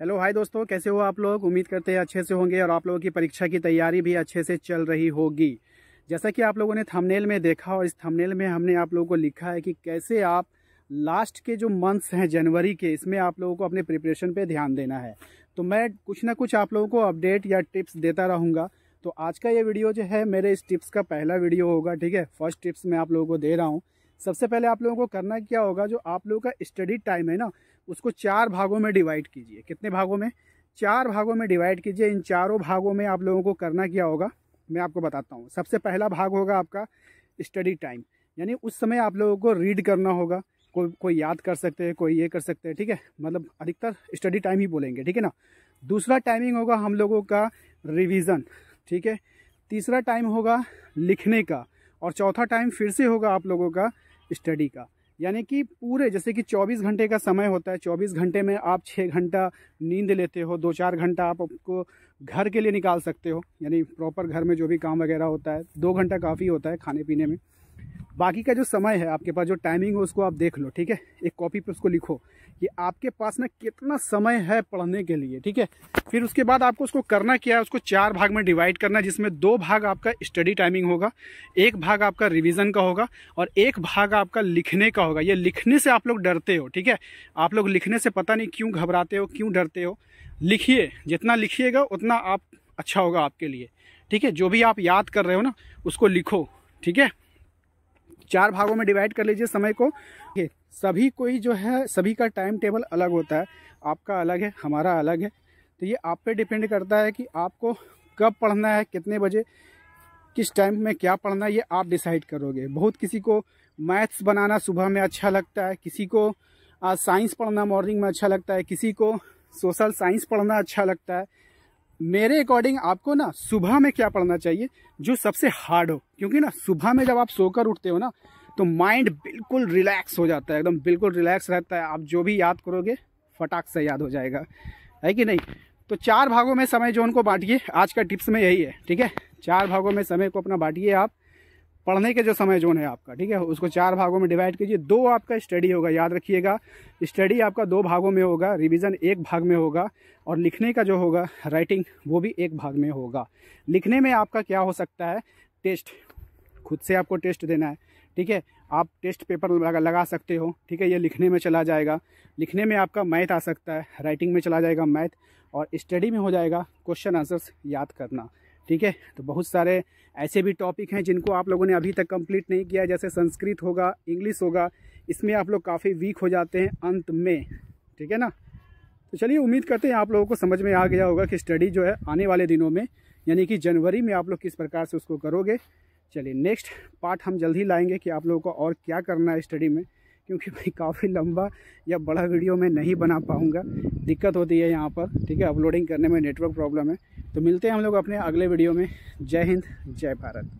hello hi दोस्तों कैसे हो आप लोग उम्मीद करते हैं अच्छे से होंगे और आप लोगों की परीक्षा की तैयारी भी अच्छे से चल रही होगी जैसा कि आप लोगों ने थंबनेल में देखा और इस थंबनेल में हमने आप लोगों को लिखा है कि कैसे आप लास्ट के जो मंथ्स हैं जनवरी के इसमें आप लोगों को अपने प्रिपरेशन पर ध्यान देना है तो मैं कुछ ना कुछ आप लोगों को अपडेट या टिप्स देता रहूँगा तो आज का ये वीडियो जो है मेरे इस टिप्स का पहला वीडियो होगा ठीक है फर्स्ट टिप्स मैं आप लोगों को दे रहा हूँ सबसे पहले आप लोगों को करना क्या होगा जो आप लोगों का स्टडी टाइम है ना उसको चार भागों में डिवाइड कीजिए कितने भागों में चार भागों में डिवाइड कीजिए इन चारों भागों में आप लोगों को करना क्या होगा मैं आपको बताता हूँ सबसे पहला भाग होगा आपका स्टडी टाइम यानी उस समय आप लोगों को रीड करना होगा कोई कोई याद कर सकते हैं कोई ये कर सकते हैं ठीक है मतलब अधिकतर स्टडी टाइम ही बोलेंगे ठीक है ना दूसरा टाइमिंग होगा हम लोगों का रिवीजन ठीक है तीसरा टाइम होगा लिखने का और चौथा टाइम फिर से होगा आप लोगों का स्टडी का यानी कि पूरे जैसे कि 24 घंटे का समय होता है 24 घंटे में आप 6 घंटा नींद लेते हो दो चार घंटा आप आपको घर के लिए निकाल सकते हो यानी प्रॉपर घर में जो भी काम वगैरह होता है दो घंटा काफ़ी होता है खाने पीने में बाकी का जो समय है आपके पास जो टाइमिंग है उसको आप देख लो ठीक है एक कॉपी पर उसको लिखो कि आपके पास ना कितना समय है पढ़ने के लिए ठीक है फिर उसके बाद आपको उसको करना क्या है उसको चार भाग में डिवाइड करना है जिसमें दो भाग आपका स्टडी टाइमिंग होगा एक भाग आपका रिविज़न का होगा और एक भाग आपका लिखने का होगा ये लिखने से आप लोग डरते हो ठीक है आप लोग लिखने से पता नहीं क्यों घबराते हो क्यों डरते हो लिखिए जितना लिखिएगा उतना आप अच्छा होगा आपके लिए ठीक है जो भी आप याद कर रहे हो ना उसको लिखो ठीक है चार भागों में डिवाइड कर लीजिए समय को सभी कोई जो है सभी का टाइम टेबल अलग होता है आपका अलग है हमारा अलग है तो ये आप पे डिपेंड करता है कि आपको कब पढ़ना है कितने बजे किस टाइम में क्या पढ़ना है ये आप डिसाइड करोगे बहुत किसी को मैथ्स बनाना सुबह में अच्छा लगता है किसी को साइंस पढ़ना मॉर्निंग में अच्छा लगता है किसी को सोशल साइंस पढ़ना अच्छा लगता है मेरे अकॉर्डिंग आपको ना सुबह में क्या पढ़ना चाहिए जो सबसे हार्ड हो क्योंकि ना सुबह में जब आप सोकर उठते हो ना तो माइंड बिल्कुल रिलैक्स हो जाता है एकदम बिल्कुल रिलैक्स रहता है आप जो भी याद करोगे फटाक से याद हो जाएगा है कि नहीं तो चार भागों में समय जो उनको बांटिए आज का टिप्स में यही है ठीक है चार भागों में समय को अपना बांटिए आप पढ़ने के जो समय जोन है आपका ठीक है उसको चार भागों में डिवाइड कीजिए दो आपका स्टडी होगा याद रखिएगा स्टडी आपका दो भागों में होगा रिवीजन एक भाग में होगा और लिखने का जो होगा राइटिंग वो भी एक भाग में होगा लिखने में आपका क्या हो सकता है टेस्ट खुद से आपको टेस्ट देना है ठीक है आप टेस्ट पेपर लगा, लगा सकते हो ठीक है ये लिखने में चला जाएगा लिखने में आपका मैथ आ सकता है राइटिंग में चला जाएगा मैथ और स्टडी में हो जाएगा क्वेश्चन आंसर्स याद करना ठीक है तो बहुत सारे ऐसे भी टॉपिक हैं जिनको आप लोगों ने अभी तक कंप्लीट नहीं किया जैसे संस्कृत होगा इंग्लिश होगा इसमें आप लोग काफ़ी वीक हो जाते हैं अंत में ठीक है ना तो चलिए उम्मीद करते हैं आप लोगों को समझ में आ गया होगा कि स्टडी जो है आने वाले दिनों में यानी कि जनवरी में आप लोग किस प्रकार से उसको करोगे चलिए नेक्स्ट पार्ट हम जल्द ही लाएंगे कि आप लोगों को और क्या करना है स्टडी में क्योंकि भाई काफ़ी लंबा या बड़ा वीडियो मैं नहीं बना पाऊँगा दिक्कत होती है यहाँ पर ठीक है अपलोडिंग करने में नेटवर्क प्रॉब्लम है तो मिलते हैं हम लोग अपने अगले वीडियो में जय हिंद जय भारत